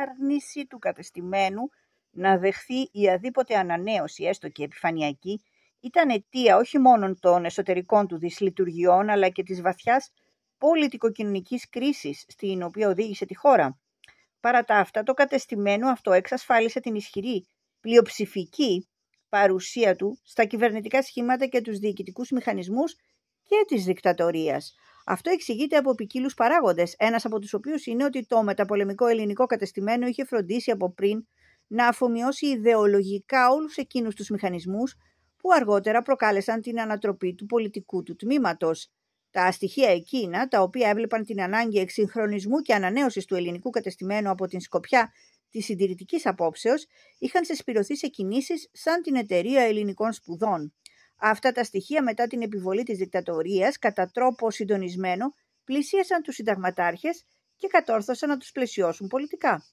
άρνηση του κατεστημένου να δεχθεί η αδίποτε ανανέωση, έστω και επιφανειακή, ήταν αιτία όχι μόνο των εσωτερικών του δυσλειτουργιών, αλλά και της βαθιάς πολιτικοκοινωνικής κρίσης στην οποία οδήγησε τη χώρα. Παρά τα αυτά, το κατεστημένο αυτό εξασφάλισε την ισχυρή πλειοψηφική παρουσία του στα κυβερνητικά σχήματα και τους διοικητικούς μηχανισμούς και της δικτατορίας. Αυτό εξηγείται από ποικίλους παράγοντες, ένας από τους οποίους είναι ότι το μεταπολεμικό ελληνικό κατεστημένο είχε φροντίσει από πριν να αφομοιώσει ιδεολογικά όλους εκείνους τους μηχανισμούς που αργότερα προκάλεσαν την ανατροπή του πολιτικού του τμήματος. Τα στοιχεία εκείνα, τα οποία έβλεπαν την ανάγκη εξυγχρονισμού και ανανέωσης του ελληνικού κατεστημένου από την σκοπιά της συντηρητικής απόψεως, είχαν συσπηρωθεί σε κινήσεις σαν την Εταιρεία Ελληνικών Σπουδών. Αυτά τα στοιχεία μετά την επιβολή της δικτατορίας κατά τρόπο συντονισμένο πλησίασαν τους συνταγματάρχες και κατόρθωσαν να τους πλαισιώσουν πολιτικά.